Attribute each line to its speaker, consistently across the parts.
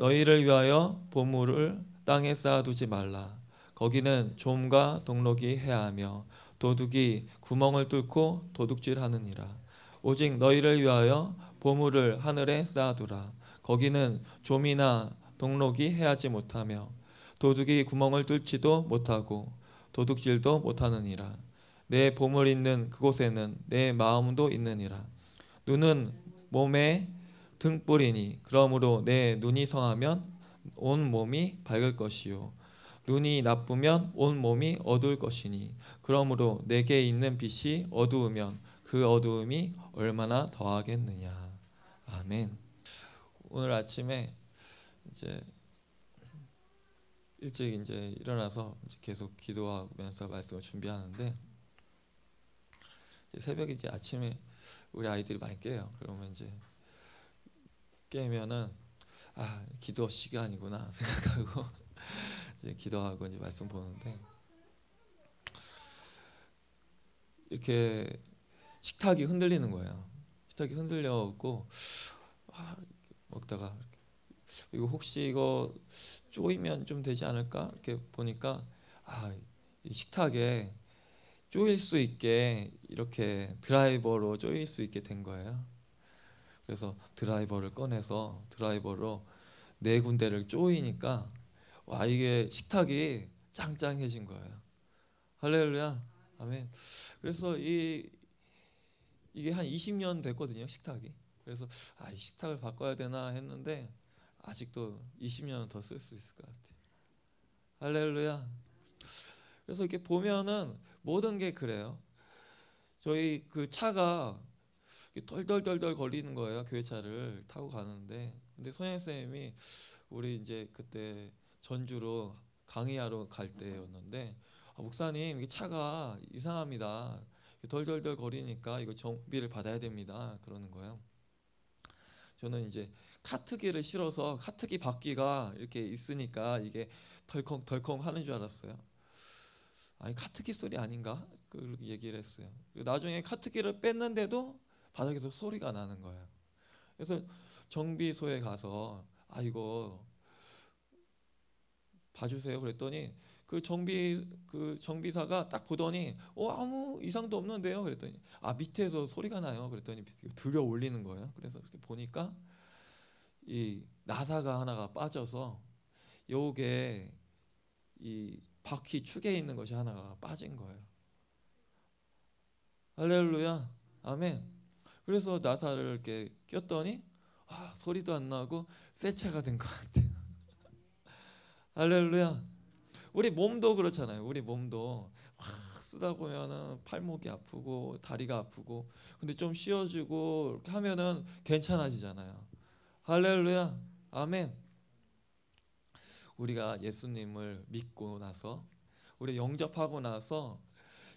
Speaker 1: 너희를 위하여 보물을 땅에 쌓아두지 말라. 거기는 좀과 동록이 해하며 도둑이 구멍을 뚫고 도둑질하느니라. 오직 너희를 위하여 보물을 하늘에 쌓아두라. 거기는 좀이나 동록이 해하지 못하며 도둑이 구멍을 뚫지도 못하고 도둑질도 못하느니라. 내 보물 있는 그곳에는 내 마음도 있느니라. 눈은 몸에 등불이니 그러므로 내 눈이 성하면온 몸이 밝을 것이요 눈이 나쁘면 온 몸이 어두울 것이니 그러므로 내게 있는 빛이 어두우면 그 어두움이 얼마나 더하겠느냐 아멘 오늘 아침에 이제 일찍 이제 일어나서 이제 계속 기도하면서 말씀을 준비하는데 새벽에 이제 아침에 우리 아이들이 많이 깨요. 그러면 이제 깨면은 아 기도 시간이구나 생각하고 이제 기도하고 이제 말씀 보는데 이렇게 식탁이 흔들리는 거예요. 식탁이 흔들려갖고 아, 먹다가 이거 혹시 이거 쪼이면 좀 되지 않을까 이렇게 보니까 아이 식탁에 쪼일 수 있게 이렇게 드라이버로 쪼일 수 있게 된 거예요. 그래서 드라이버를 꺼내서 드라이버로 네 군데를 쪼이니까 와 이게 식탁이 짱짱해진 거예요. 할렐루야. 아멘. 그래서 이 이게 한 20년 됐거든요 식탁이. 그래서 아이 식탁을 바꿔야 되나 했는데 아직도 20년 더 쓸 수 있을 것 같아요. 할렐루야. 그래서 이렇게 보면은 모든 게 그래요. 저희 그 차가 덜덜덜덜 걸리는 거예요 교회차를 타고 가는데 근데 소양 쌤이 우리 이제 그때 전주로 강의하러 갈 때였는데 아, 목사님 이게 차가 이상합니다 덜덜덜 거리니까 이거 정비를 받아야 됩니다 그러는 거예요 저는 이제 카트기를 실어서 카트기 바퀴가 이렇게 있으니까 이게 덜컹 덜컹 하는 줄 알았어요. 아니 카트기 소리 아닌가? 그렇게 얘기를 했어요. 나중에 카트기를 뺐는데도 바닥에서 소리가 나는 거예요. 그래서 정비소에 가서 아 이거 봐주세요. 그랬더니 그 정비 그 정비사가 딱 보더니 어 아무 이상도 없는데요. 그랬더니 아 밑에서 소리가 나요. 그랬더니 들려 올리는 거예요. 그래서 이렇게 보니까 이 나사가 하나가 빠져서 요게 이 바퀴 축에 있는 것이 하나가 빠진 거예요. 할렐루야. 아멘. 그래서 나사를 이렇게 꼈더니 아, 소리도 안 나고 새 차가 된 것 같아요. 할렐루야. 우리 몸도 그렇잖아요. 우리 몸도 확 쓰다 보면은 팔목이 아프고 다리가 아프고 근데 좀 쉬어주고 이렇게 하면은 괜찮아지잖아요. 할렐루야. 아멘. 우리가 예수님을 믿고 나서 우리 영접하고 나서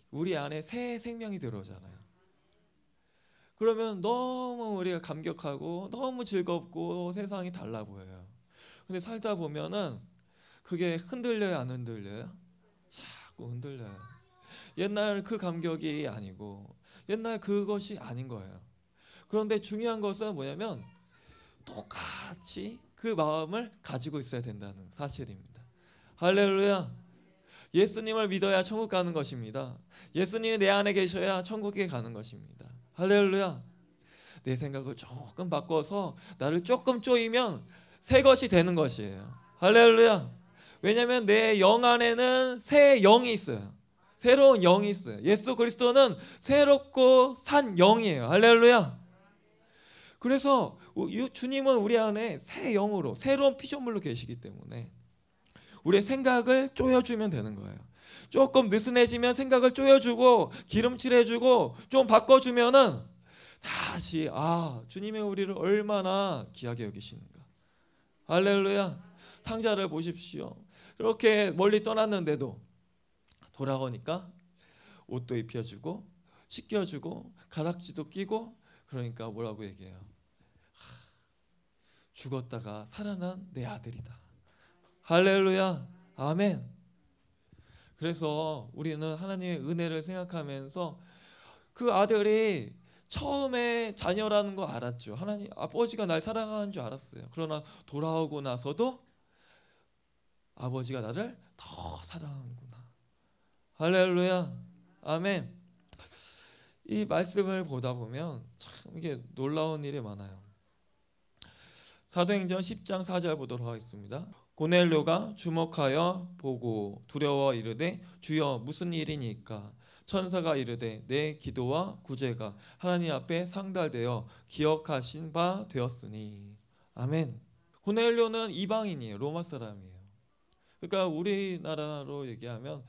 Speaker 1: 우리 안에 새 생명이 들어오잖아요. 그러면 너무 우리가 감격하고 너무 즐겁고 세상이 달라 보여요. 근데 살다 보면은 그게 흔들려요, 안 흔들려요? 자꾸 흔들려요. 옛날 그 감격이 아니고 옛날 그것이 아닌 거예요. 그런데 중요한 것은 뭐냐면 똑같이 그 마음을 가지고 있어야 된다는 사실입니다. 할렐루야. 예수님을 믿어야 천국 가는 것입니다. 예수님이 내 안에 계셔야 천국에 가는 것입니다. 할렐루야. 내 생각을 조금 바꿔서 나를 조금 쪼이면 새 것이 되는 것이에요. 할렐루야. 왜냐하면 내 영 안에는 새 영이 있어요. 새로운 영이 있어요. 예수 그리스도는 새롭고 산 영이에요. 할렐루야. 그래서 주님은 우리 안에 새 영으로 새로운 피조물로 계시기 때문에 우리의 생각을 쪼여주면 되는 거예요. 조금 느슨해지면 생각을 쪼여주고 기름칠해주고 좀 바꿔주면은 다시 아 주님의 우리를 얼마나 귀하게 여기시는가 할렐루야 탕자를 보십시오 이렇게 멀리 떠났는데도 돌아오니까 옷도 입혀주고 씻겨주고 가락지도 끼고 그러니까 뭐라고 얘기해요 하, 죽었다가 살아난 내 아들이다 할렐루야 아멘 그래서 우리는 하나님의 은혜를 생각하면서 그 아들이 처음에 자녀라는 거 알았죠. 하나님 아버지가 날 사랑하는 줄 알았어요. 그러나 돌아오고 나서도 아버지가 나를 더 사랑하는구나. 할렐루야. 아멘. 이 말씀을 보다 보면 참 이게 놀라운 일이 많아요. 사도행전 10장 4절 보도록 하겠습니다. 고넬료가 주목하여 보고 두려워 이르되 주여 무슨 일이니까 천사가 이르되 내 기도와 구제가 하나님 앞에 상달되어 기억하신 바 되었으니 아멘. 고넬료는 이방인이에요. 로마 사람이에요. 그러니까 우리나라로 얘기하면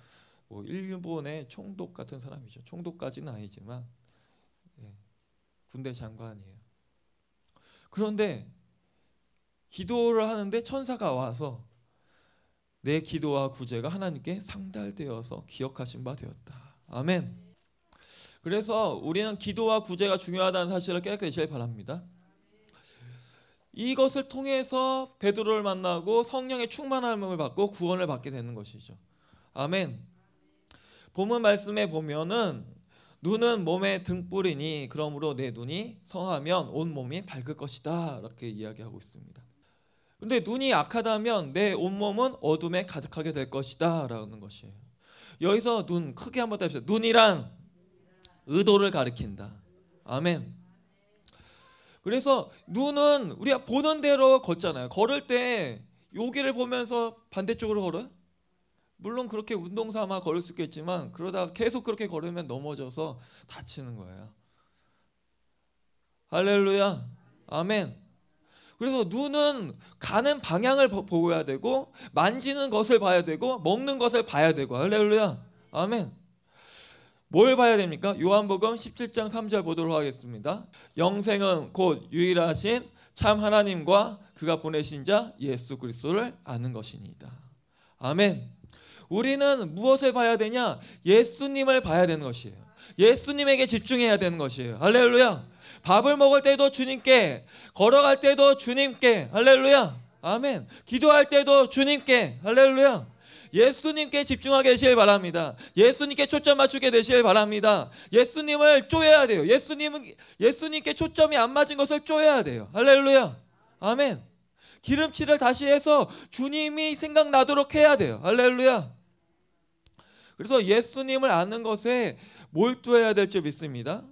Speaker 1: 뭐 일본의 총독 같은 사람이죠. 총독까지는 아니지만 예, 군대 장관이에요. 그런데 기도를 하는데 천사가 와서 내 기도와 구제가 하나님께 상달되어서 기억하신 바 되었다. 아멘. 그래서 우리는 기도와 구제가 중요하다는 사실을 깨닫게 되시길 바랍니다. 이것을 통해서 베드로를 만나고 성령의 충만함을 받고 구원을 받게 되는 것이죠. 아멘. 본문 말씀에 보면은 눈은 몸의 등불이니 그러므로 내 눈이 성하면 온 몸이 밝을 것이다. 이렇게 이야기하고 있습니다. 근데 눈이 악하다면 내 온몸은 어둠에 가득하게 될 것이다라는 것이에요. 여기서 눈 크게 한번 따봅시다. 눈이란 의도를 가리킨다. 아멘. 그래서 눈은 우리가 보는 대로 걷잖아요. 걸을 때 여기를 보면서 반대쪽으로 걸어요? 물론 그렇게 운동 삼아 걸을 수 있겠지만 그러다 계속 그렇게 걸으면 넘어져서 다치는 거예요. 할렐루야. 아멘. 그래서 눈은 가는 방향을 보, 고야 되고 만지는 것을 봐야 되고 먹는 것을 봐야 되고 할렐루야. 아멘. 뭘 봐야 됩니까? 요한복음 17장 3절 보도록 하겠습니다. 영생은 곧 유일하신 참 하나님과 그가 보내신 자 예수 그리스도를 아는 것이니이다. 아멘. 우리는 무엇을 봐야 되냐? 예수님을 봐야 되는 것이에요. 예수님에게 집중해야 되는 것이에요. 할렐루야. 밥을 먹을 때도 주님께, 걸어갈 때도 주님께, 할렐루야. 아멘. 기도할 때도 주님께, 할렐루야. 예수님께 집중하게 되시길 바랍니다. 예수님께 초점 맞추게 되시길 바랍니다. 예수님을 쪼여야 돼요. 예수님은 예수님께 초점이 안 맞은 것을 쪼여야 돼요. 할렐루야. 아멘. 기름칠을 다시 해서 주님이 생각나도록 해야 돼요. 할렐루야. 그래서 예수님을 아는 것에 몰두해야 될줄 믿습니다.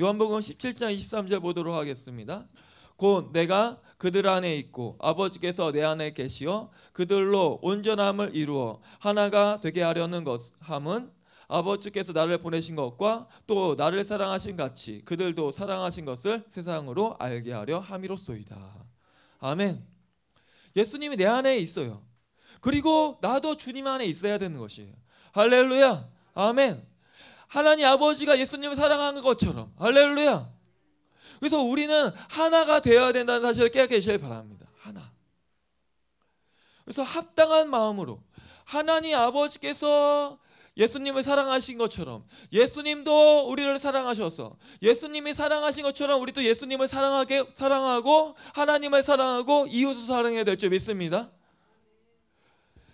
Speaker 1: 요한복음 17장 23절 보도록 하겠습니다. 곧 내가 그들 안에 있고 아버지께서 내 안에 계시어 그들로 온전함을 이루어 하나가 되게 하려는 것 함은 아버지께서 나를 보내신 것과 또 나를 사랑하신 같이 그들도 사랑하신 것을 세상으로 알게 하려 함이로소이다. 아멘. 예수님이 내 안에 있어요. 그리고 나도 주님 안에 있어야 되는 것이에요. 할렐루야. 아멘. 하나님 아버지가 예수님을 사랑하는 것처럼 할렐루야. 그래서 우리는 하나가 되어야 된다는 사실을 깨닫게 되시길 바랍니다. 하나. 그래서 합당한 마음으로 하나님 아버지께서 예수님을 사랑하신 것처럼 예수님도 우리를 사랑하셔서 예수님이 사랑하신 것처럼 우리도 예수님을 사랑하게 사랑하고 하나님을 사랑하고 이웃을 사랑해야 될 줄 믿습니다.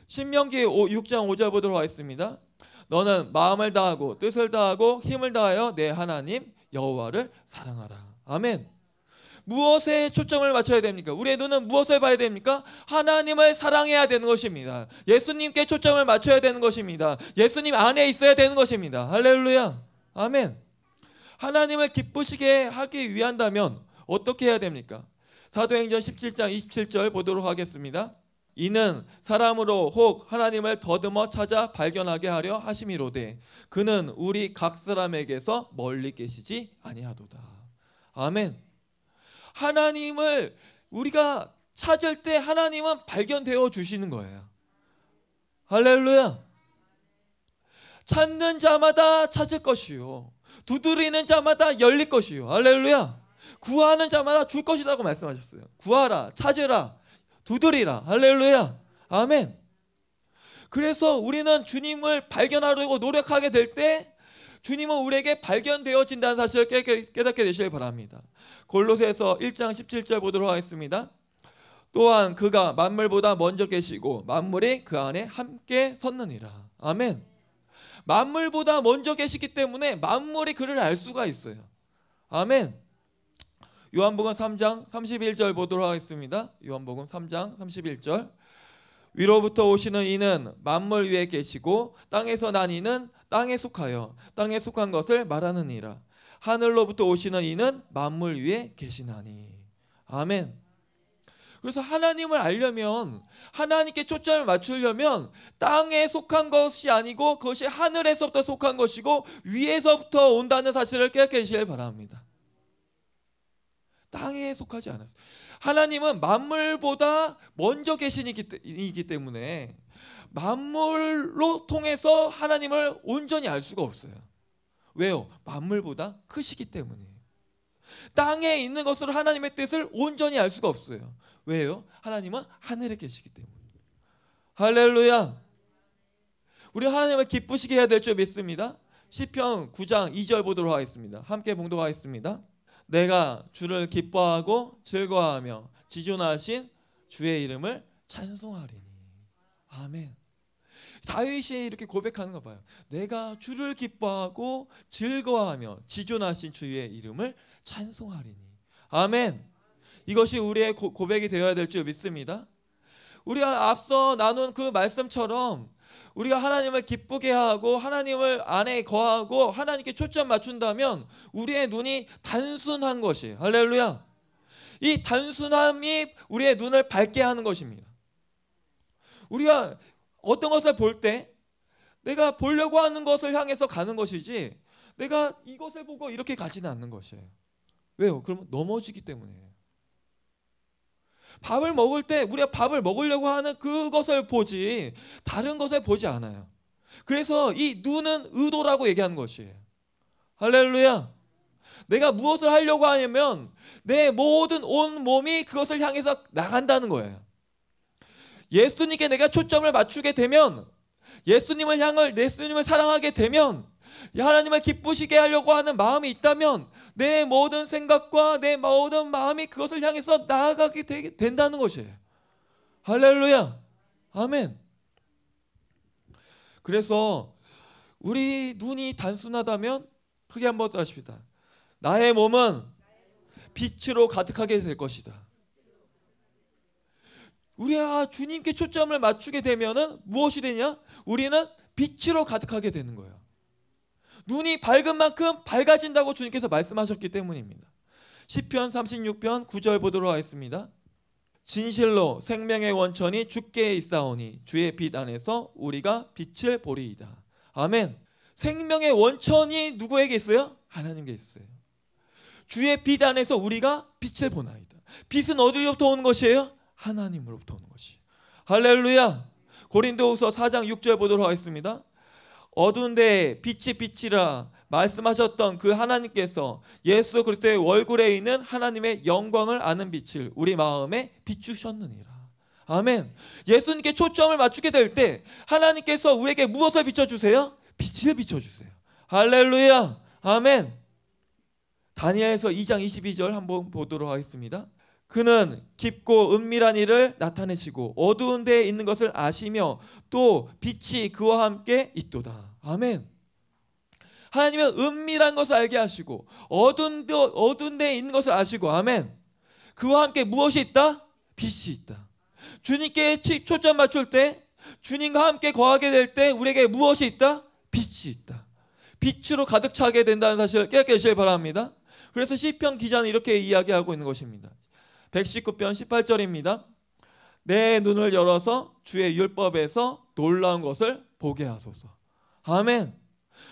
Speaker 1: 신명기 6장 5절 보도록 하겠습니다. 너는 마음을 다하고 뜻을 다하고 힘을 다하여 내 하나님 여호와를 사랑하라. 아멘. 무엇에 초점을 맞춰야 됩니까? 우리의 눈은 무엇을 봐야 됩니까? 하나님을 사랑해야 되는 것입니다. 예수님께 초점을 맞춰야 되는 것입니다. 예수님 안에 있어야 되는 것입니다. 할렐루야. 아멘. 하나님을 기쁘시게 하기 위한다면 어떻게 해야 됩니까? 사도행전 17장 27절 보도록 하겠습니다. 이는 사람으로 혹 하나님을 더듬어 찾아 발견하게 하려 하심이로되 그는 우리 각 사람에게서 멀리 계시지 아니하도다. 아멘. 하나님을 우리가 찾을 때 하나님은 발견되어 주시는 거예요. 할렐루야. 찾는 자마다 찾을 것이요. 두드리는 자마다 열릴 것이요. 할렐루야. 구하는 자마다 줄 것이라고 말씀하셨어요. 구하라, 찾으라, 두드리라. 할렐루야. 아멘. 그래서 우리는 주님을 발견하려고 노력하게 될 때 주님은 우리에게 발견되어진다는 사실을 깨닫게 되시길 바랍니다. 골로새서 1장 17절 보도록 하겠습니다. 또한 그가 만물보다 먼저 계시고 만물이 그 안에 함께 섰느니라. 아멘. 만물보다 먼저 계시기 때문에 만물이 그를 알 수가 있어요. 아멘. 요한복음 3장 31절 보도록 하겠습니다. 요한복음 3장 31절. 위로부터 오시는 이는 만물 위에 계시고 땅에서 난 이는 땅에 속하여 땅에 속한 것을 말하느니라. 하늘로부터 오시는 이는 만물 위에 계시나니. 아멘. 그래서 하나님을 알려면 하나님께 초점을 맞추려면 땅에 속한 것이 아니고 그것이 하늘에서부터 속한 것이고 위에서부터 온다는 사실을 깨닫게 되시길 바랍니다. 땅에 속하지 않았어요. 하나님은 만물보다 먼저 계신이기 때문에 만물로 통해서 하나님을 온전히 알 수가 없어요. 왜요? 만물보다 크시기 때문이에요. 땅에 있는 것으로 하나님의 뜻을 온전히 알 수가 없어요. 왜요? 하나님은 하늘에 계시기 때문에 할렐루야. 우리 하나님을 기쁘시게 해야 될 줄 믿습니다. 시편 9장 2절 보도록 하겠습니다. 함께 봉독하겠습니다. 내가 주를 기뻐하고 즐거워하며 지존하신 주의 이름을 찬송하리니. 아멘. 다윗이 이렇게 고백하는 거 봐요. 내가 주를 기뻐하고 즐거워하며 지존하신 주의 이름을 찬송하리니. 아멘. 이것이 우리의 고, 백이 되어야 될 줄 믿습니다. 우리가 앞서 나눈 그 말씀처럼 우리가 하나님을 기쁘게 하고 하나님을 안에 거하고 하나님께 초점 맞춘다면 우리의 눈이 단순한 것이 할렐루야. 이 단순함이 우리의 눈을 밝게 하는 것입니다. 우리가 어떤 것을 볼 때 내가 보려고 하는 것을 향해서 가는 것이지 내가 이것을 보고 이렇게 가지는 않는 것이에요. 왜요? 그러면 넘어지기 때문이에요. 밥을 먹을 때 우리가 밥을 먹으려고 하는 그것을 보지 다른 것을 보지 않아요. 그래서 이 눈은 의도라고 얘기하는 것이에요. 할렐루야. 내가 무엇을 하려고 하냐면 내 모든 온 몸이 그것을 향해서 나간다는 거예요. 예수님께 내가 초점을 맞추게 되면 예수님을 향을 예수님을 사랑하게 되면 하나님을 기쁘시게 하려고 하는 마음이 있다면 내 모든 생각과 내 모든 마음이 그것을 향해서 나아가게 되, 된다는 것이에요. 할렐루야. 아멘. 그래서 우리 눈이 단순하다면 크게 한번 따십시다. 나의 몸은 빛으로 가득하게 될 것이다. 우리가 주님께 초점을 맞추게 되면 무엇이 되냐? 우리는 빛으로 가득하게 되는 거예요. 눈이 밝은 만큼 밝아진다고 주님께서 말씀하셨기 때문입니다. 시편 36편 9절 보도록 하겠습니다. 진실로 생명의 원천이 주께 있사오니 주의 빛 안에서 우리가 빛을 보리이다. 아멘. 생명의 원천이 누구에게 있어요? 하나님께 있어요. 주의 빛 안에서 우리가 빛을 보나이다. 빛은 어디로부터 오는 것이에요? 하나님으로부터 오는 것이. 할렐루야. 고린도후서 4장 6절 보도록 하겠습니다. 어두운데 빛이 빛이라 말씀하셨던 그 하나님께서 예수 그리스도의 얼굴에 있는 하나님의 영광을 아는 빛을 우리 마음에 비추셨느니라. 아멘. 예수님께 초점을 맞추게 될 때 하나님께서 우리에게 무엇을 비춰주세요? 빛을 비춰주세요. 할렐루야. 아멘. 다니엘서 2장 22절 한번 보도록 하겠습니다. 그는 깊고 은밀한 일을 나타내시고 어두운 데에 있는 것을 아시며 또 빛이 그와 함께 있도다. 아멘. 하나님은 은밀한 것을 알게 하시고 어두운, 데, 어두운 데에 있는 것을 아시고 아멘. 그와 함께 무엇이 있다? 빛이 있다. 주님께 초점 맞출 때 주님과 함께 거하게 될 때 우리에게 무엇이 있다? 빛이 있다. 빛으로 가득 차게 된다는 사실을 깨닫게 되시길 바랍니다. 그래서 시편 기자는 이렇게 이야기하고 있는 것입니다. 119편 18절입니다. 내 눈을 열어서 주의 율법에서 놀라운 것을 보게 하소서. 아멘.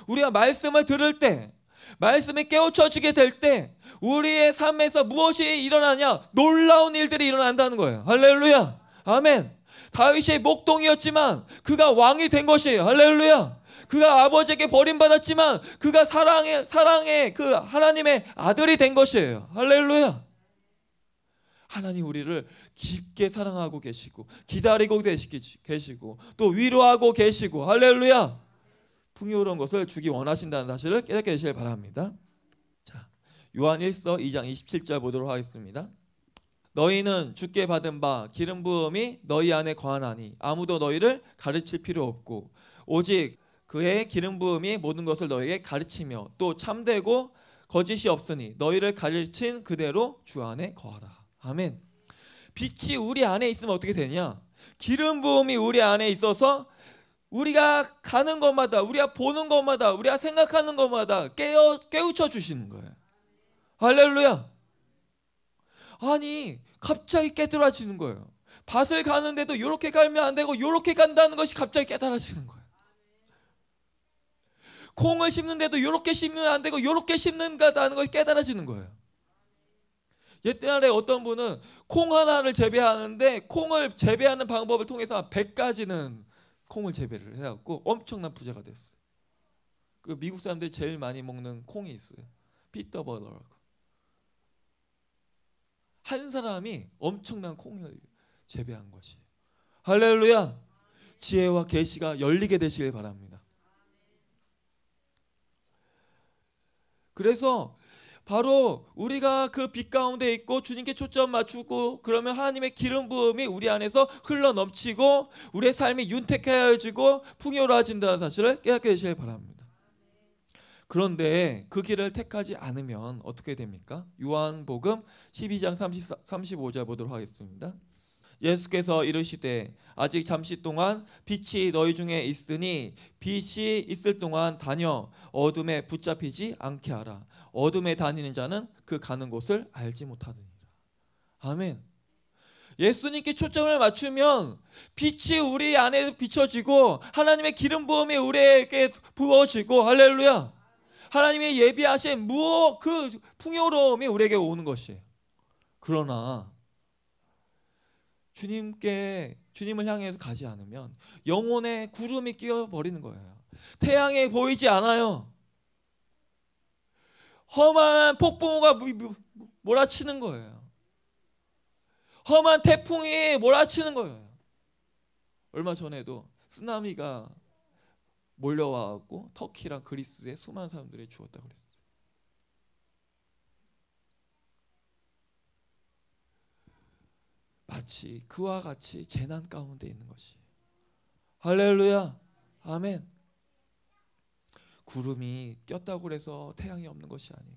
Speaker 1: 우리가 말씀을 들을 때 말씀에 깨우쳐지게 될 때 우리의 삶에서 무엇이 일어나냐? 놀라운 일들이 일어난다는 거예요. 할렐루야. 아멘. 다윗이 목동이었지만 그가 왕이 된 것이에요. 할렐루야. 그가 아버지에게 버림받았지만 그가 사랑의 사랑의 그 하나님의 아들이 된 것이에요. 할렐루야. 하나님 우리를 깊게 사랑하고 계시고 기다리고 계시고 또 위로하고 계시고 할렐루야 풍요로운 것을 주기 원하신다는 사실을 깨닫게 되시길 바랍니다. 자, 요한 1서 2장 27절 보도록 하겠습니다. 너희는 주께 받은 바 기름 부음이 너희 안에 거하니 아무도 너희를 가르칠 필요 없고 오직 그의 기름 부음이 모든 것을 너희에게 가르치며 또 참되고 거짓이 없으니 너희를 가르친 그대로 주 안에 거하라. 아멘. 빛이 우리 안에 있으면 어떻게 되냐? 기름 부음이 우리 안에 있어서 우리가 가는 것마다, 우리가 보는 것마다, 우리가 생각하는 것마다 깨어 깨우쳐 주시는 거예요. 할렐루야. 아니, 갑자기 깨달아지는 거예요. 밭을 가는데도 이렇게 갈면 안 되고 이렇게 간다는 것이 갑자기 깨달아지는 거예요. 콩을 심는데도 이렇게 심으면 안 되고 이렇게 심는다는 것이 깨달아지는 거예요. 옛날에 어떤 분은 콩 하나를 재배하는데 콩을 재배하는 방법을 통해서 100가지는 콩을 재배를 해갖고 엄청난 부자가 됐어요. 그 미국 사람들이 제일 많이 먹는 콩이 있어요. 피터버더라고. 한 사람이 엄청난 콩을 재배한 것이. 할렐루야. 지혜와 계시가 열리게 되시길 바랍니다. 그래서 바로 우리가 그 빛 가운데 있고 주님께 초점 맞추고 그러면 하나님의 기름 부음이 우리 안에서 흘러 넘치고 우리의 삶이 윤택해지고 풍요로워진다는 사실을 깨닫게 되시길 바랍니다. 그런데 그 길을 택하지 않으면 어떻게 됩니까? 요한복음 12장 30, 35절 보도록 하겠습니다. 예수께서 이르시되 아직 잠시 동안 빛이 너희 중에 있으니 빛이 있을 동안 다녀 어둠에 붙잡히지 않게 하라 어둠에 다니는 자는 그 가는 곳을 알지 못하느니라 아멘 예수님께 초점을 맞추면 빛이 우리 안에 비춰지고 하나님의 기름 부음이 우리에게 부어지고 할렐루야 하나님의 예비하신 무어 그 풍요로움이 우리에게 오는 것이에요 그러나 주님께 주님을 향해서 가지 않으면 영혼의 구름이 끼어 버리는 거예요. 태양이 보이지 않아요. 험한 폭풍우가 몰아치는 거예요. 험한 태풍이 몰아치는 거예요. 얼마 전에도 쓰나미가 몰려와갖고 터키랑 그리스에 수많은 사람들이 죽었다 그랬어요. 마치 그와 같이 재난 가운데 있는 것이. 할렐루야. 아멘. 구름이 꼈다고 해서 태양이 없는 것이 아니에요.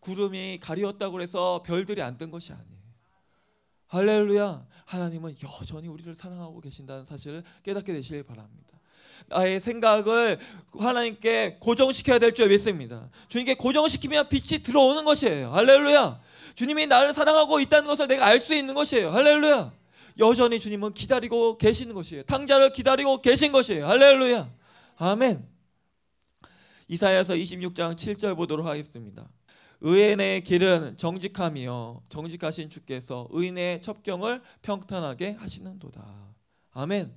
Speaker 1: 구름이 가리웠다고 해서 별들이 안 뜬 것이 아니에요. 할렐루야. 하나님은 여전히 우리를 사랑하고 계신다는 사실을 깨닫게 되시길 바랍니다. 나의 생각을 하나님께 고정시켜야 될줄 믿습니다. 주님께 고정시키면 빛이 들어오는 것이에요. 할렐루야. 주님이 나를 사랑하고 있다는 것을 내가 알 수 있는 것이에요. 할렐루야. 여전히 주님은 기다리고 계시는 것이에요. 탕자를 기다리고 계신 것이에요. 할렐루야. 아멘. 이사야서 26장 7절 보도록 하겠습니다. 의인의 길은 정직함이요 정직하신 주께서 의인의 첩경을 평탄하게 하시는도다. 아멘.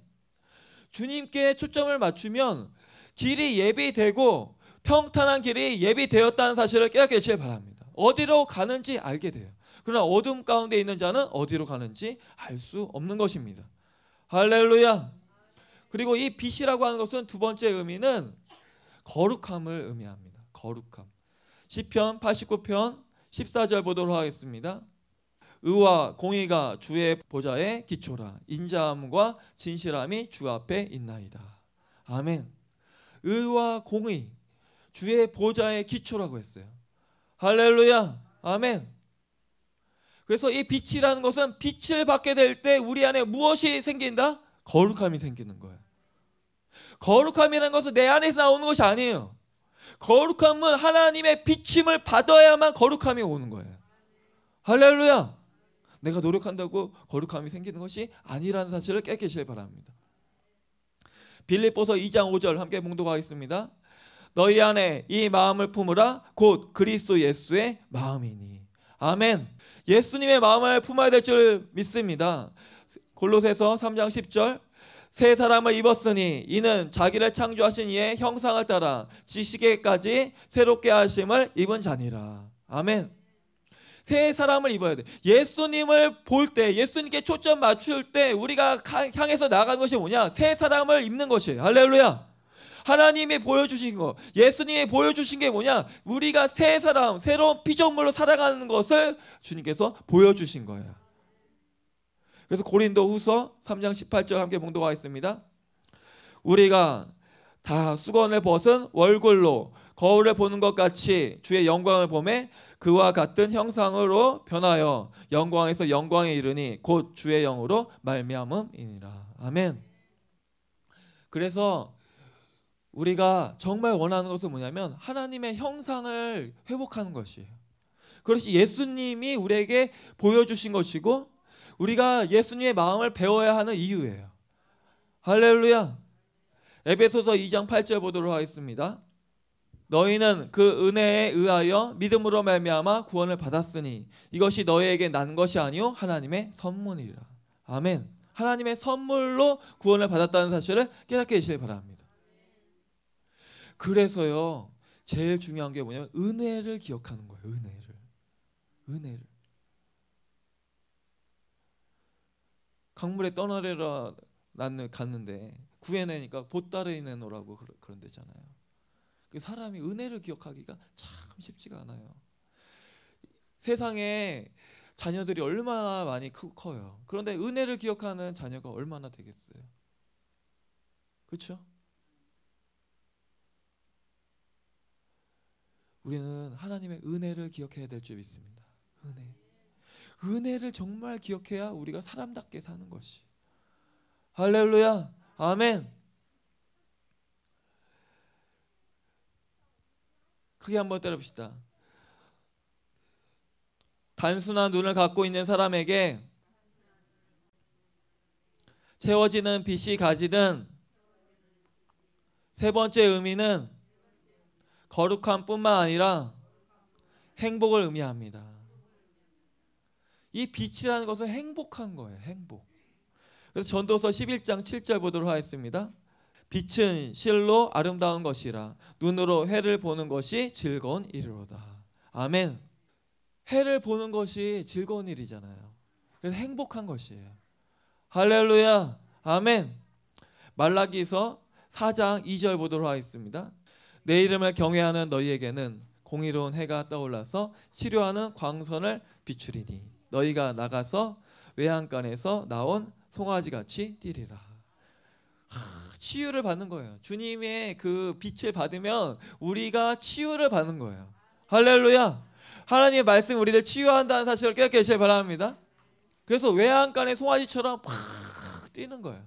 Speaker 1: 주님께 초점을 맞추면 길이 예비되고 평탄한 길이 예비되었다는 사실을 깨닫게 되시길 바랍니다. 어디로 가는지 알게 돼요. 그러나 어둠 가운데 있는 자는 어디로 가는지 알 수 없는 것입니다. 할렐루야. 그리고 이 빛이라고 하는 것은 두 번째 의미는 거룩함을 의미합니다. 거룩함. 시편 89편 14절 보도록 하겠습니다. 의와 공의가 주의 보좌의 기초라 인자함과 진실함이 주 앞에 있나이다. 아멘. 의와 공의 주의 보좌의 기초라고 했어요. 할렐루야. 아멘. 그래서 이 빛이라는 것은 빛을 받게 될 때 우리 안에 무엇이 생긴다? 거룩함이 생기는 거예요. 거룩함이라는 것은 내 안에서 나오는 것이 아니에요. 거룩함은 하나님의 비침을 받아야만 거룩함이 오는 거예요. 할렐루야. 내가 노력한다고 거룩함이 생기는 것이 아니라는 사실을 깨깨시길 바랍니다. 빌립보서 2장 5절 함께 봉독하겠습니다. 너희 안에 이 마음을 품으라 곧 그리스도 예수의 마음이니. 아멘. 예수님의 마음을 품어야 될 줄 믿습니다. 골로새서 3장 10절 새 사람을 입었으니 이는 자기를 창조하신 이의 형상을 따라 지식에까지 새롭게 하심을 입은 자니라. 아멘. 새 사람을 입어야 돼. 예수님을 볼 때, 예수님께 초점 맞출 때 우리가 향해서 나가는 것이 뭐냐? 새 사람을 입는 것이에요. 할렐루야. 하나님이 보여주신 거, 예수님이 보여주신 게 뭐냐? 우리가 새 사람, 새로운 피조물로 살아가는 것을 주님께서 보여주신 거예요. 그래서 고린도 후서 3장 18절 함께 봉독하겠습니다. 우리가 다 수건을 벗은 얼굴로 거울을 보는 것 같이 주의 영광을 보매 그와 같은 형상으로 변하여 영광에서 영광에 이르니 곧 주의 영으로 말미암음이니라. 아멘. 그래서 우리가 정말 원하는 것은 뭐냐면 하나님의 형상을 회복하는 것이에요. 그것이 예수님이 우리에게 보여주신 것이고 우리가 예수님의 마음을 배워야 하는 이유예요. 할렐루야. 에베소서 2장 8절 보도록 하겠습니다. 너희는 그 은혜에 의하여 믿음으로 말미암아 구원을 받았으니 이것이 너희에게 난 것이 아니오 하나님의 선물이라. 아멘. 하나님의 선물로 구원을 받았다는 사실을 깨닫게 되시길 바랍니다. 그래서요. 제일 중요한 게 뭐냐면 은혜를 기억하는 거예요. 은혜를. 은혜를. 강물에 떠나려라 갔는데 구해내니까 보따리 내놓으라고 그런데잖아요. 그 사람이 은혜를 기억하기가 참 쉽지가 않아요. 세상에 자녀들이 얼마나 많이 크, 커요. 그런데 은혜를 기억하는 자녀가 얼마나 되겠어요? 그렇죠? 우리는 하나님의 은혜를 기억해야 될 줄 믿습니다. 은혜. 은혜를 정말 기억해야 우리가 사람답게 사는 것이. 할렐루야. 아멘. 크게 한번 때려봅시다. 단순한 눈을 갖고 있는 사람에게 채워지는 빛이 가지는 세 번째 의미는 거룩함 뿐만 아니라 행복을 의미합니다. 이 빛이라는 것은 행복한 거예요. 행복. 그래서 전도서 11장 7절 보도록 하겠습니다. 빛은 실로 아름다운 것이라 눈으로 해를 보는 것이 즐거운 일이로다. 아멘. 해를 보는 것이 즐거운 일이잖아요. 그래서 행복한 것이에요. 할렐루야. 아멘. 말라기서 4장 2절 보도록 하겠습니다. 내 이름을 경외하는 너희에게는 공의로운 해가 떠올라서 치료하는 광선을 비추리니 너희가 나가서 외양간에서 나온 송아지같이 뛰리라. 치유를 받는 거예요. 주님의 그 빛을 받으면 우리가 치유를 받는 거예요. 할렐루야. 하나님의 말씀 우리를 치유한다는 사실을 깨닫게 되시길 바랍니다. 그래서 외양간에 송아지처럼 팍 뛰는 거예요.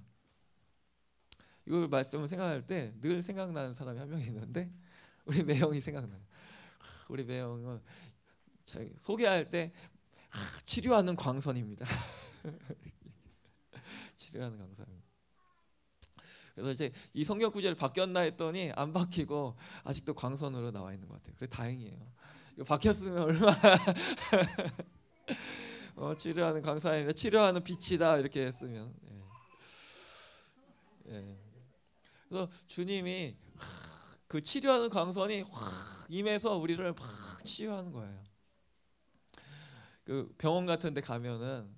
Speaker 1: 이걸 말씀을 생각할 때 늘 생각나는 사람이 한 명 있는데 우리 매형이 생각나요. 우리 매형은 소개할 때 치료하는 광선입니다. 치료하는 광선. 그래서 이제 이 성경 구절 바뀌었나 했더니 안 바뀌고 아직도 광선으로 나와 있는 것 같아요. 그래 다행이에요. 이거 바뀌었으면 얼마 어, 치료하는 강사가 치료하는 빛이다 이렇게 했으면. 예. 예. 그래서 주님이 그 치료하는 강선이 확 임해서 우리를 막 치유하는 거예요. 그 병원 같은 데 가면은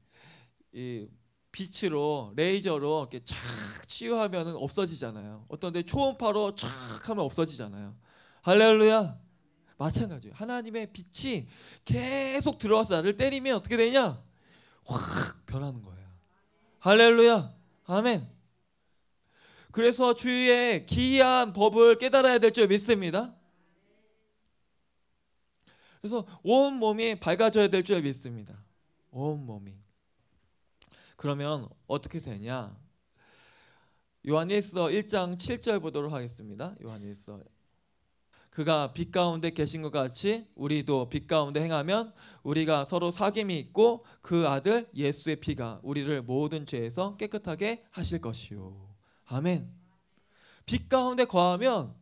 Speaker 1: 이 빛으로 레이저로 이렇게 착 치유하면 없어지잖아요. 어떤데 초음파로 착 하면 없어지잖아요. 할렐루야. 마찬가지예요. 하나님의 빛이 계속 들어와서 나를 때리면 어떻게 되냐? 확 변하는 거예요. 할렐루야. 아멘. 그래서 주위 기이한 법을 깨달아야 될 줄 믿습니다. 그래서 온 몸이 밝아져야 될 줄 믿습니다. 온 몸이. 그러면 어떻게 되냐? 요한일서 1장 7절 보도록 하겠습니다. 요한일서 그가 빛 가운데 계신 것 같이 우리도 빛 가운데 행하면 우리가 서로 사귐이 있고 그 아들 예수의 피가 우리를 모든 죄에서 깨끗하게 하실 것이요. 아멘. 빛 가운데 거하면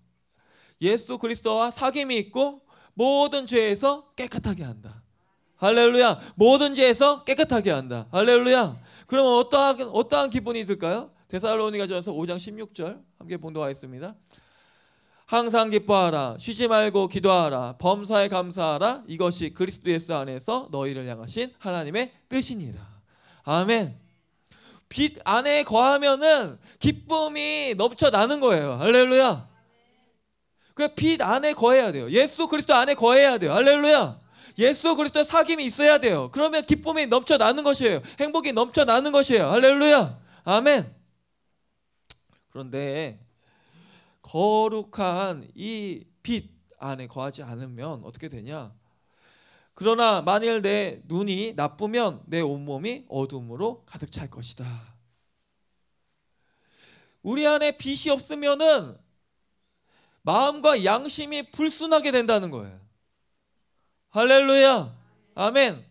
Speaker 1: 예수 그리스도와 사귐이 있고 모든 죄에서 깨끗하게 한다. 할렐루야. 모든 죄에서 깨끗하게 한다. 할렐루야. 그러면 어떠한 어떠한 기분이 들까요? 데살로니가전서 5장 16절 함께 본도하겠습니다. 항상 기뻐하라 쉬지 말고 기도하라 범사에 감사하라 이것이 그리스도 예수 안에서 너희를 향하신 하나님의 뜻이니라. 아멘. 빛 안에 거하면은 기쁨이 넘쳐나는 거예요. 할렐루야. 그빛 그러니까 안에 거해야 돼요. 예수 그리스도 안에 거해야 돼요. 할렐루야. 예수 그리스도 의 사귐이 있어야 돼요. 그러면 기쁨이 넘쳐나는 것이에요. 행복이 넘쳐나는 것이에요. 할렐루야. 아멘. 그런데 거룩한 이 빛 안에 거하지 않으면 어떻게 되냐? 그러나 만일 내 눈이 나쁘면 내 온몸이 어둠으로 가득 찰 것이다. 우리 안에 빛이 없으면은 마음과 양심이 불순하게 된다는 거예요. 할렐루야. 아멘.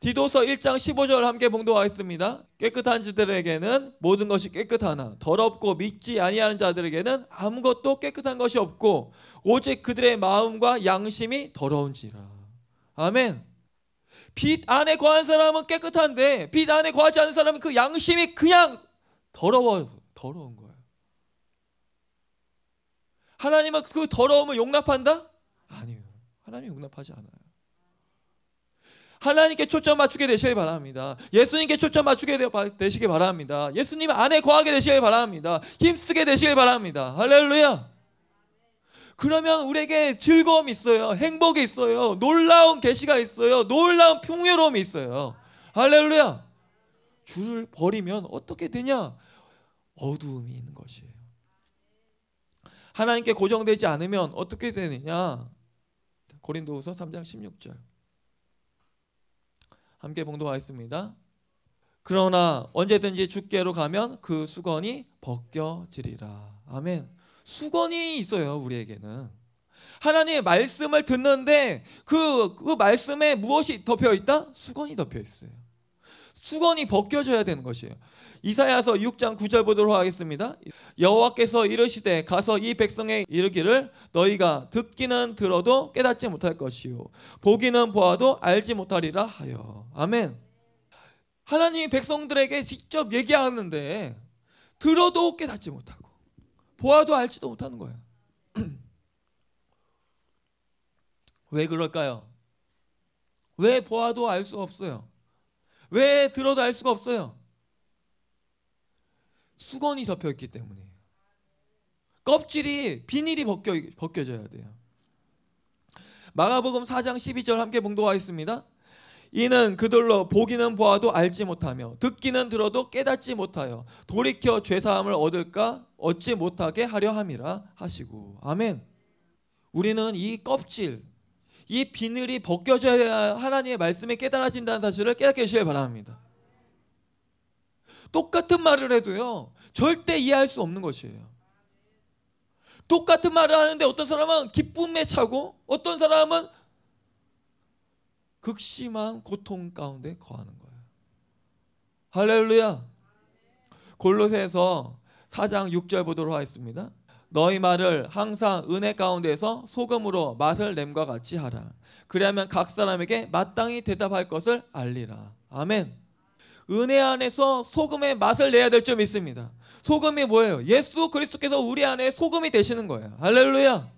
Speaker 1: 디도서 1장 15절 함께 봉독하겠습니다. 깨끗한 자들에게는 모든 것이 깨끗하나 더럽고 믿지 아니하는 자들에게는 아무것도 깨끗한 것이 없고 오직 그들의 마음과 양심이 더러운지라. 아멘. 빛 안에 거한 사람은 깨끗한데 빛 안에 거하지 않은 사람은 그 양심이 그냥 더러워 더러운 거예 하나님은 그 더러움을 용납한다? 아니요. 하나님 용납하지 않아요. 하나님께 초점 맞추게 되시길 바랍니다. 예수님께 초점 맞추게 되시길 바랍니다. 예수님 안에 거하게 되시길 바랍니다. 힘쓰게 되시길 바랍니다. 할렐루야. 그러면 우리에게 즐거움이 있어요. 행복이 있어요. 놀라운 계시가 있어요. 놀라운 풍요로움이 있어요. 할렐루야. 주를 버리면 어떻게 되냐? 어두움이 있는 것이에요. 하나님께 고정되지 않으면 어떻게 되느냐? 고린도후서 3장 16절. 함께 봉독하겠습니다. 그러나 언제든지 주께로 가면 그 수건이 벗겨지리라. 아멘. 수건이 있어요, 우리에게는. 하나님의 말씀을 듣는데 그, 그 말씀에 무엇이 덮여 있다? 수건이 덮여 있어요. 수건이 벗겨져야 되는 것이에요. 이사야서 6장 9절 보도록 하겠습니다. 여호와께서 이르시되 가서 이 백성에 이르기를 너희가 듣기는 들어도 깨닫지 못할 것이요 보기는 보아도 알지 못하리라 하여. 아멘. 하나님이 백성들에게 직접 얘기하는데 들어도 깨닫지 못하고 보아도 알지도 못하는 거예왜 그럴까요? 왜 보아도 알 수 없어요? 왜 들어도 알 수가 없어요? 수건이 덮여 있기 때문이에요. 껍질이 비닐이 벗겨 벗겨져야 돼요. 마가복음 4장 12절 함께 봉독하겠습니다. 이는 그들로 보기는 보아도 알지 못하며 듣기는 들어도 깨닫지 못하여 돌이켜 죄 사함을 얻을까 얻지 못하게 하려 함이라 하시고 아멘. 우리는 이 껍질 이 비늘이 벗겨져야 하나님의 말씀이 깨달아진다는 사실을 깨닫게 되시길 바랍니다. 똑같은 말을 해도요. 절대 이해할 수 없는 것이에요. 똑같은 말을 하는데 어떤 사람은 기쁨에 차고 어떤 사람은 극심한 고통 가운데 거하는 거예요. 할렐루야. 골로새서 4장 6절 보도록 하겠습니다. 너희 말을 항상 은혜 가운데서 소금으로 맛을 냄과 같이 하라. 그리하면 각 사람에게 마땅히 대답할 것을 알리라. 아멘. 은혜 안에서 소금의 맛을 내야 될 점이 있습니다. 소금이 뭐예요? 예수 그리스도께서 우리 안에 소금이 되시는 거예요. 할렐루야.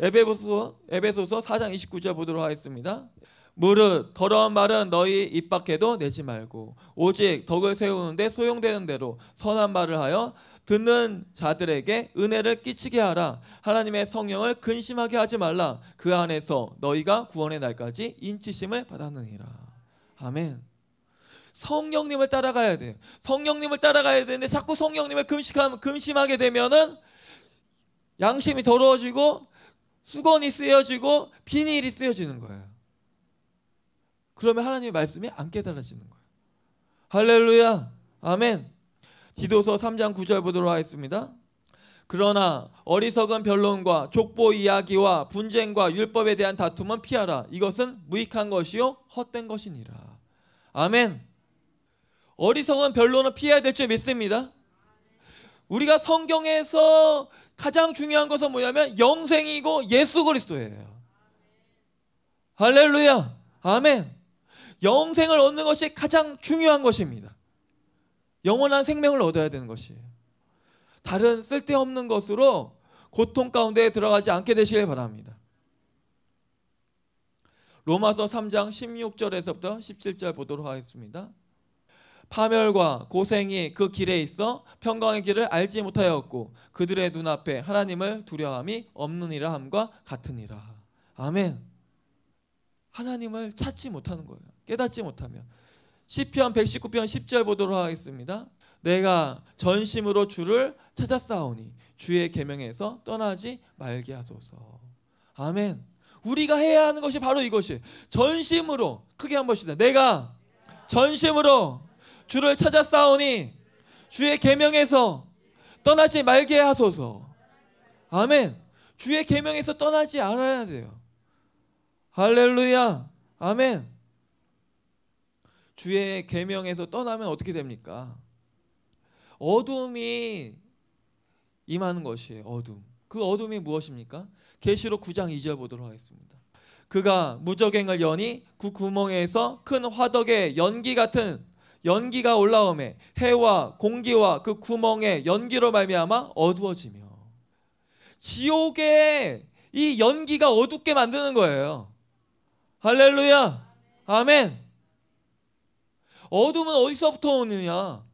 Speaker 1: 에베소서 에베소서 4장 29절 보도록 하겠습니다. 무릇 더러운 말은 너희 입 밖에도 내지 말고 오직 덕을 세우는데 소용되는 대로 선한 말을 하여 듣는 자들에게 은혜를 끼치게 하라 하나님의 성령을 근심하게 하지 말라 그 안에서 너희가 구원의 날까지 인치심을 받았느니라 아멘 성령님을 따라가야 돼요. 성령님을 따라가야 되는데 자꾸 성령님을 금식하면 금심하게 되면은 양심이 더러워지고 수건이 쓰여지고 비닐이 쓰여지는 거예요. 그러면 하나님의 말씀이 안 깨달아지는 거예요. 할렐루야. 아멘. 디도서 3장 9절 보도록 하겠습니다. 그러나 어리석은 변론과 족보 이야기와 분쟁과 율법에 대한 다툼은 피하라. 이것은 무익한 것이요 헛된 것이니라. 아멘. 어리석은 변론을 피해야 될 줄 믿습니다. 우리가 성경에서 가장 중요한 것은 뭐냐면 영생이고 예수 그리스도예요. 할렐루야. 아멘. 영생을 얻는 것이 가장 중요한 것입니다. 영원한 생명을 얻어야 되는 것이에요. 다른 쓸데없는 것으로 고통 가운데 들어가지 않게 되시길 바랍니다. 로마서 3장 16절에서부터 17절 보도록 하겠습니다. 파멸과 고생이 그 길에 있어 평강의 길을 알지 못하였고 그들의 눈앞에 하나님을 두려함이 없는니라 함과 같으니라. 아멘. 하나님을 찾지 못하는 거예요. 깨닫지 못하면. 시편 119편 10절 보도록 하겠습니다. 내가 전심으로 주를 찾았사오니 주의 계명에서 떠나지 말게 하소서. 아멘. 우리가 해야 하는 것이 바로 이것이 전심으로 크게 한번 시다. 내가 전심으로 주를 찾아 싸우니 주의 계명에서 떠나지 말게 하소서. 아멘. 주의 계명에서 떠나지 않아야 돼요. 할렐루야. 아멘. 주의 계명에서 떠나면 어떻게 됩니까? 어둠이 임하는 것이에요. 어둠. 그 어둠이 무엇입니까? 계시록 9장 2절 보도록 하겠습니다. 그가 무적행을 여니 그 구멍에서 큰 화덕의 연기 같은 연기가 올라오매 해와 공기와 그 구멍에 연기로 말미암아 어두워지며 지옥에 이 연기가 어둡게 만드는 거예요. 할렐루야. 아멘. 어둠은 어디서부터 오느냐?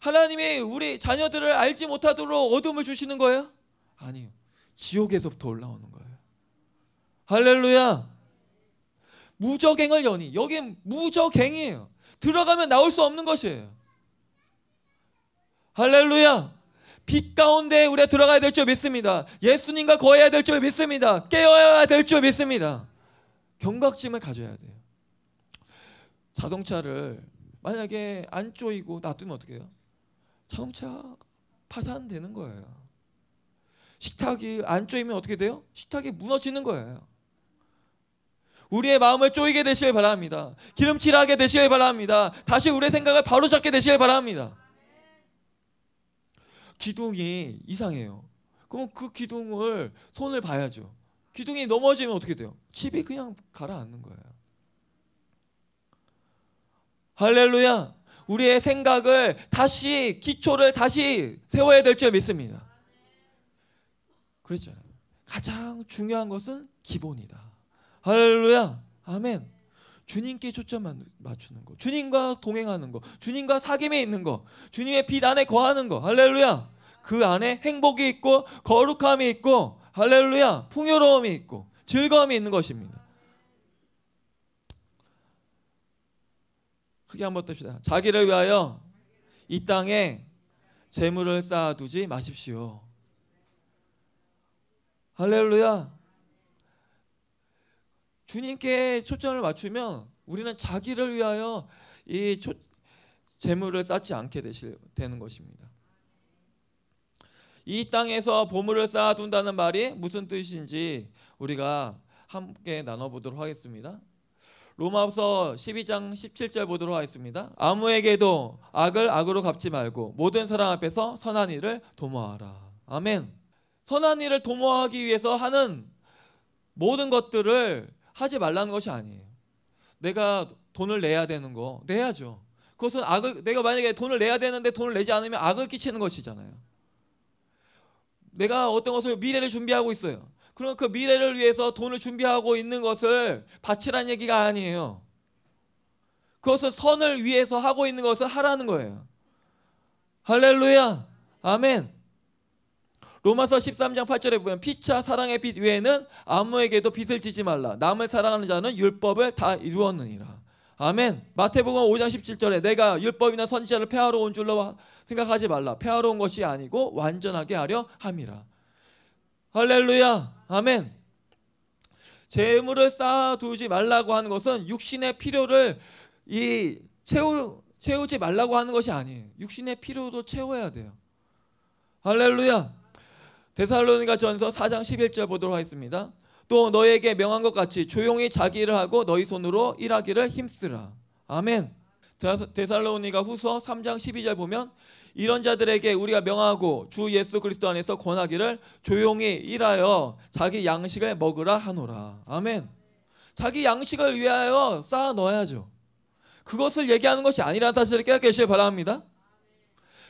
Speaker 1: 하나님이 우리 자녀들을 알지 못하도록 어둠을 주시는 거예요? 아니요. 지옥에서부터 올라오는 거예요. 할렐루야. 무적행을 여니. 여긴 무적행이에요. 들어가면 나올 수 없는 것이에요. 할렐루야. 빛 가운데 우리가 들어가야 될 줄 믿습니다. 예수님과 거해야 될 줄 믿습니다. 깨어야 될 줄 믿습니다. 경각심을 가져야 돼요. 자동차를 만약에 안 쪼이고 놔두면 어떻게 해요? 자동차 파산되는 거예요. 식탁이 안 쪼이면 어떻게 돼요? 식탁이 무너지는 거예요. 우리의 마음을 쪼이게 되시길 바랍니다. 기름칠하게 되시길 바랍니다. 다시 우리의 생각을 바로잡게 되시길 바랍니다. 기둥이 이상해요. 그럼 그 기둥을 손을 봐야죠. 기둥이 넘어지면 어떻게 돼요? 집이 그냥 가라앉는 거예요. 할렐루야. 우리의 생각을 다시 기초를 다시 세워야 될지 믿습니다. 그랬잖아요. 가장 중요한 것은 기본이다. 할렐루야. 아멘. 주님께 초점 맞추는 거. 주님과 동행하는 거. 주님과 사귐에 있는 거. 주님의 빛 안에 거하는 거. 할렐루야. 그 안에 행복이 있고 거룩함이 있고 할렐루야. 풍요로움이 있고 즐거움이 있는 것입니다. 크게 한번 뜹시다. 자기를 위하여 이 땅에 재물을 쌓아두지 마십시오. 할렐루야. 주님께 초점을 맞추면 우리는 자기를 위하여 이 초, 재물을 쌓지 않게 되실, 되는 것입니다. 이 땅에서 보물을 쌓아둔다는 말이 무슨 뜻인지 우리가 함께 나눠보도록 하겠습니다. 로마서 12장 17절 보도록 하겠습니다. 아무에게도 악을 악으로 갚지 말고 모든 사람 앞에서 선한 일을 도모하라. 아멘. 선한 일을 도모하기 위해서 하는 모든 것들을 하지 말라는 것이 아니에요. 내가 돈을 내야 되는 거 내야죠. 그것은 악을 내가 만약에 돈을 내야 되는데 돈을 내지 않으면 악을 끼치는 것이잖아요. 내가 어떤 것을 미래를 준비하고 있어요. 그럼 그 미래를 위해서 돈을 준비하고 있는 것을 바치라는 얘기가 아니에요. 그것은 선을 위해서 하고 있는 것을 하라는 거예요. 할렐루야. 아멘. 로마서 13장 8절에 보면 피차 사랑의 빛 외에는 아무에게도 빛을 지지 말라. 남을 사랑하는 자는 율법을 다 이루었느니라. 아멘. 마태복음 5장 17절에 내가 율법이나 선지자를 폐하러 온 줄로 생각하지 말라. 폐하러 온 것이 아니고 완전하게 하려 함이라. 할렐루야. 아멘. 재물을 쌓아두지 말라고 하는 것은 육신의 필요를 이 채우, 채우지 말라고 하는 것이 아니에요. 육신의 필요도 채워야 돼요. 할렐루야. 데살로니가 전서 4장 11절 보도록 하겠습니다. 또 너에게 명한 것 같이 조용히 자기 일을 하고 너희 손으로 일하기를 힘쓰라. 아멘. 데살로니가 후서 3장 12절 보면 이런 자들에게 우리가 명하고 주 예수 그리스도 안에서 권하기를 조용히 일하여 자기 양식을 먹으라 하노라. 아멘. 자기 양식을 위하여 쌓아 넣어야죠. 그것을 얘기하는 것이 아니라는 사실을 깨닫게 되시기 바랍니다.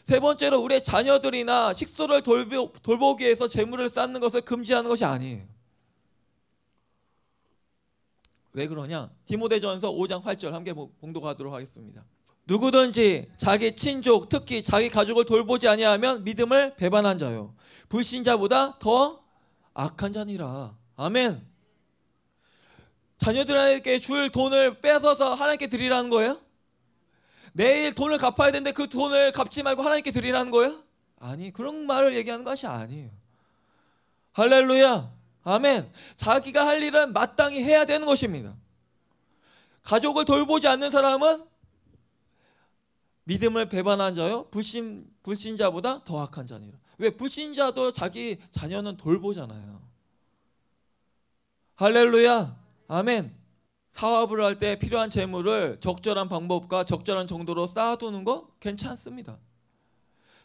Speaker 1: 세 번째로 우리의 자녀들이나 식소를 돌보, 돌보기 위해서 재물을 쌓는 것을 금지하는 것이 아니에요. 왜 그러냐? 디모데전서 5장 8절 함께 봉독하도록 하겠습니다. 누구든지 자기 친족 특히 자기 가족을 돌보지 아니하면 믿음을 배반한 자요 불신자보다 더 악한 자니라. 아멘. 자녀들에게 줄 돈을 뺏어서 하나님께 드리라는 거예요? 내일 돈을 갚아야 되는데 그 돈을 갚지 말고 하나님께 드리라는 거야? 아니 그런 말을 얘기하는 것이 아니에요. 할렐루야. 아멘. 자기가 할 일은 마땅히 해야 되는 것입니다. 가족을 돌보지 않는 사람은 믿음을 배반한 자요 불신 불신자보다 더 악한 자니라. 왜 불신자도 자기 자녀는 돌보잖아요. 할렐루야. 아멘. 사업을 할 때 필요한 재물을 적절한 방법과 적절한 정도로 쌓아두는 건 괜찮습니다.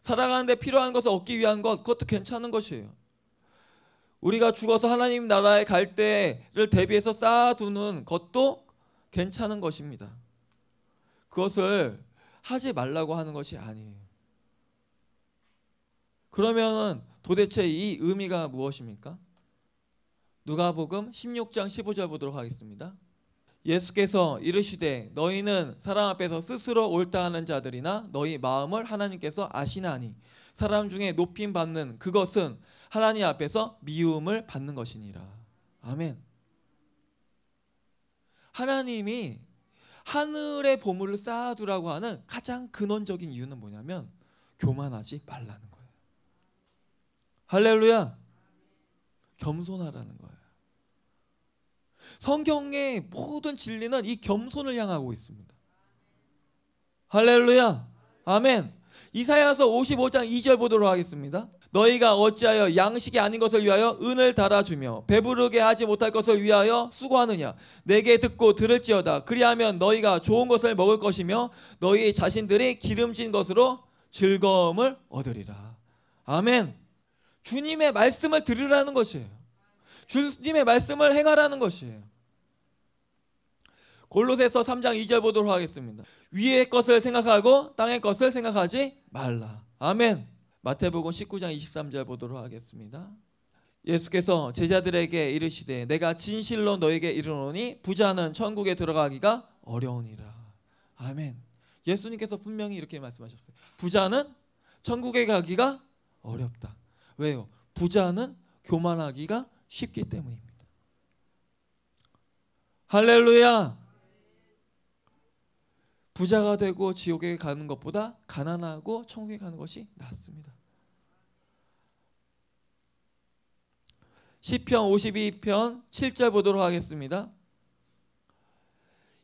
Speaker 1: 살아가는데 필요한 것을 얻기 위한 것 그것도 괜찮은 것이에요. 우리가 죽어서 하나님 나라에 갈 때를 대비해서 쌓아두는 것도 괜찮은 것입니다. 그것을 하지 말라고 하는 것이 아니에요. 그러면 도대체 이 의미가 무엇입니까? 누가복음 16장 15절 보도록 하겠습니다. 예수께서 이르시되 너희는 사람 앞에서 스스로 옳다 하는 자들이나 너희 마음을 하나님께서 아시나니 사람 중에 높임 받는 그것은 하나님 앞에서 미움을 받는 것이니라. 아멘. 하나님이 하늘의 보물을 쌓아두라고 하는 가장 근원적인 이유는 뭐냐면 교만하지 말라는 거예요. 할렐루야. 겸손하라는 거예요. 성경의 모든 진리는 이 겸손을 향하고 있습니다. 할렐루야. 아멘. 이사야서 55장 2절 보도록 하겠습니다. 너희가 어찌하여 양식이 아닌 것을 위하여 은을 달아주며 배부르게 하지 못할 것을 위하여 수고하느냐 내게 듣고 들을지어다 그리하면 너희가 좋은 것을 먹을 것이며 너희 자신들이 기름진 것으로 즐거움을 얻으리라 아멘 주님의 말씀을 들으라는 것이에요 주님의 말씀을 행하라는 것이에요 골로새서 3장 2절 보도록 하겠습니다. 위의 것을 생각하고 땅의 것을 생각하지 말라. 아멘. 마태복음 19장 23절 보도록 하겠습니다. 예수께서 제자들에게 이르시되 내가 진실로 너에게 이르노니 부자는 천국에 들어가기가 어려우니라. 아멘. 예수님께서 분명히 이렇게 말씀하셨어요. 부자는 천국에 가기가 어렵다. 왜요? 부자는 교만하기가 쉽기 때문입니다. 할렐루야. 부자가 되고 지옥에 가는 것보다 가난하고 천국에 가는 것이 낫습니다. 시편 52편 7절 보도록 하겠습니다.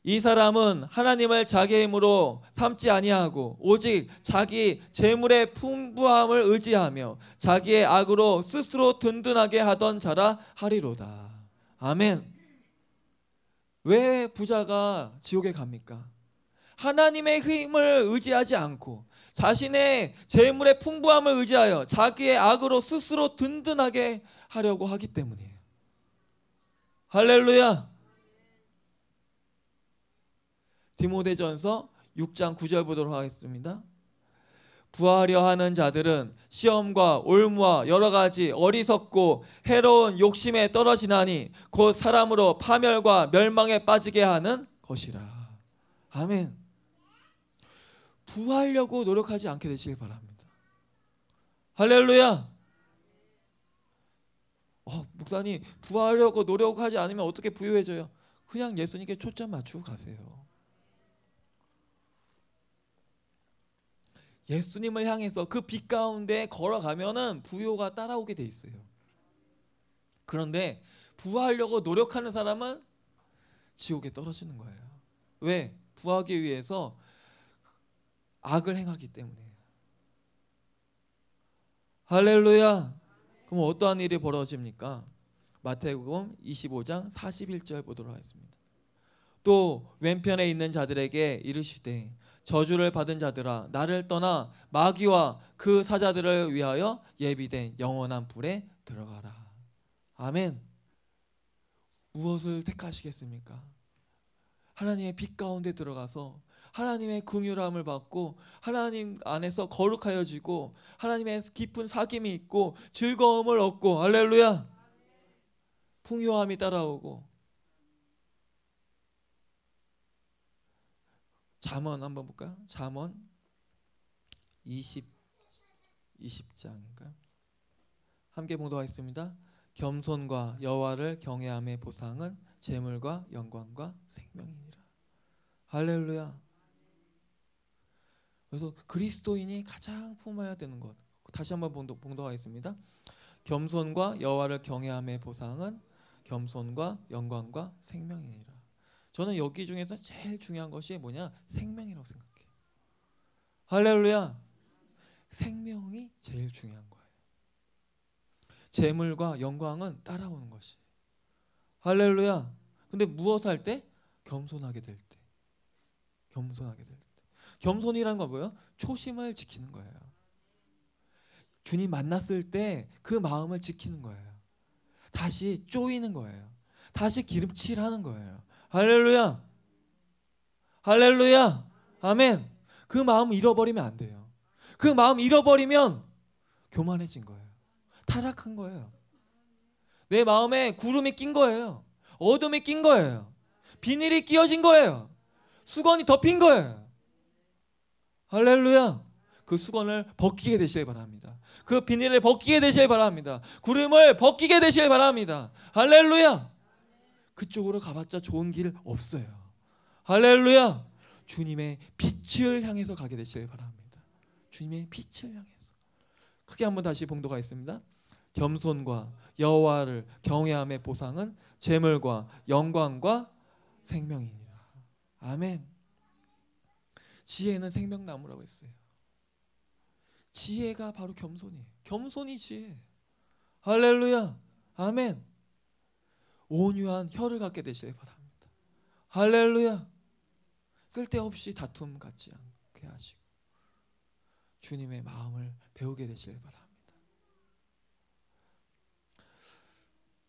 Speaker 1: 이 사람은 하나님을 자기 힘으로 삼지 아니하고 오직 자기 재물의 풍부함을 의지하며 자기의 악으로 스스로 든든하게 하던 자라 하리로다. 아멘. 왜 부자가 지옥에 갑니까? 하나님의 힘을 의지하지 않고 자신의 재물의 풍부함을 의지하여 자기의 악으로 스스로 든든하게 하려고 하기 때문이에요. 할렐루야. 디모데전서 6장 9절 보도록 하겠습니다. 부하려 하는 자들은 시험과 올무와 여러 가지 어리석고 해로운 욕심에 떨어지나니 곧 사람으로 파멸과 멸망에 빠지게 하는 것이라. 아멘. 구하려고 노력하지 않게 되시길 바랍니다. 할렐루야. 어, 목사님 부하려고 노력하지 않으면 어떻게 부유해져요? 그냥 예수님께 초점 맞추고 가세요. 예수님을 향해서 그 빛 가운데 걸어가면은 부요가 따라오게 돼 있어요. 그런데 부하려고 노력하는 사람은 지옥에 떨어지는 거예요. 왜? 부하기 위해서 악을 행하기 때문에요 할렐루야. 그럼 어떠한 일이 벌어집니까? 마태복음 25장 41절 보도록 하겠습니다. 또 왼편에 있는 자들에게 이르시되 저주를 받은 자들아 나를 떠나 마귀와 그 사자들을 위하여 예비된 영원한 불에 들어가라. 아멘. 무엇을 택하시겠습니까? 하나님의 빛 가운데 들어가서 하나님의 긍휼함을 받고 하나님 안에서 거룩하여지고 하나님의 깊은 사귐이 있고 즐거움을 얻고 할렐루야 풍요함이 따라오고 잠언 한번 볼까요? 잠언 20 20장인가요? 함께 봉독하겠습니다. 겸손과 여호와를 경외함의 보상은 재물과 영광과 생명이니라. 할렐루야. 그래서 그리스도인이 가장 품어야 되는 것. 다시 한번 봉독하겠습니다. 겸손과 여와를 경외함의 보상은 겸손과 영광과 생명이니라. 저는 여기 중에서 제일 중요한 것이 뭐냐? 생명이라고 생각해. 할렐루야. 생명이 제일 중요한 거예요. 재물과 영광은 따라오는 것이. 할렐루야. 근데 무엇 할 때? 겸손하게 될 때. 겸손하게 될 겸손이라는 건 뭐예요? 초심을 지키는 거예요. 주님 만났을 때 그 마음을 지키는 거예요. 다시 쪼이는 거예요. 다시 기름칠하는 거예요. 할렐루야. 할렐루야. 아멘. 그 마음 잃어버리면 안 돼요. 그 마음 잃어버리면 교만해진 거예요. 타락한 거예요. 내 마음에 구름이 낀 거예요. 어둠이 낀 거예요. 비닐이 끼어진 거예요. 수건이 덮인 거예요. 할렐루야. 그 수건을 벗기게 되시길 바랍니다. 그 비닐을 벗기게 되시길 바랍니다. 구름을 벗기게 되시길 바랍니다. 할렐루야. 그쪽으로 가봤자 좋은 길 없어요. 할렐루야. 주님의 빛을 향해서 가게 되시길 바랍니다. 주님의 빛을 향해서. 크게 한번 다시 봉도가 있습니다. 겸손과 여호와를 경외함의 보상은 재물과 영광과 생명이니라. 아멘. 지혜는 생명나무라고 했어요. 지혜가 바로 겸손이에요. 겸손이 지혜. 할렐루야. 아멘. 온유한 혀를 갖게 되시길 바랍니다. 할렐루야. 쓸데없이 다툼 같지 않게 하시고 주님의 마음을 배우게 되시길 바랍니다.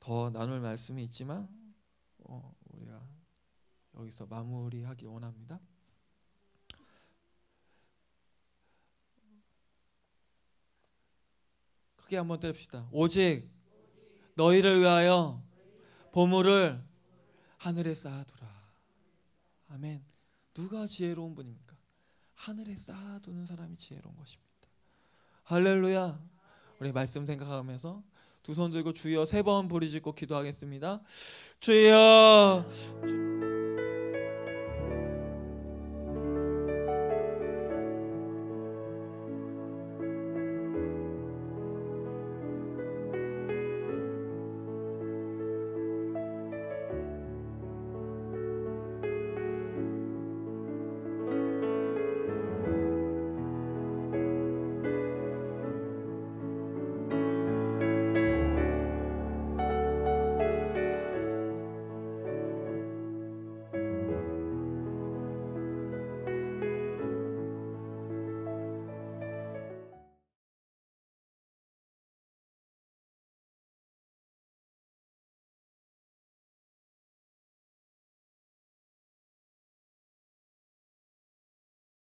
Speaker 1: 더 나눌 말씀이 있지만 어, 우리가 여기서 마무리하기 원합니다. 크게 한번 때립시다. 오직 너희를 위하여 보물을 하늘에 쌓아두라. 아멘. 누가 지혜로운 분입니까? 하늘에 쌓아두는 사람이 지혜로운 것입니다. 할렐루야. 우리 말씀 생각하면서 두 손 들고 주여 세 번 부르짖고 기도하겠습니다. 주여. 주...